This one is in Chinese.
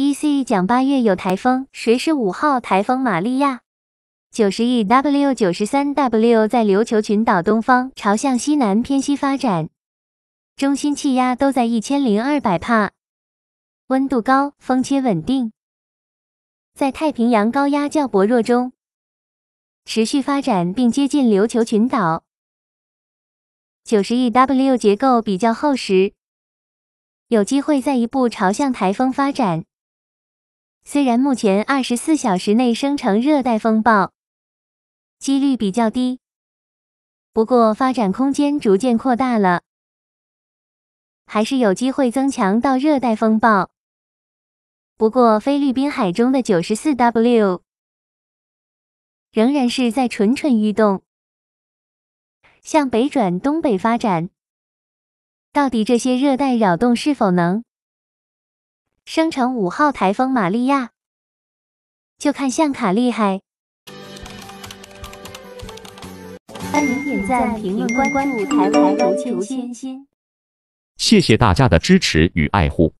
E C 讲八月有台风，谁是五号台风玛利亚？九十亿 W 九十三 W 在琉球群岛东方，朝向西南偏西发展，中心气压都在一千零二百帕，温度高，风切稳定，在太平洋高压较薄弱中持续发展，并接近琉球群岛。九十亿 W 结构比较厚实，有机会再一步朝向台风发展。虽然目前二十四小时内生成热带风暴几率比较低，不过发展空间逐渐扩大了，还是有机会增强到热带风暴。不过菲律宾海中的 94W 仍然是在蠢蠢欲动，向北转东北发展。到底这些热带扰动是否能？生成五号台风玛利亚，就看相卡厉害。欢迎点赞、评论、关注，台湾竹千谢谢大家的支持与爱护。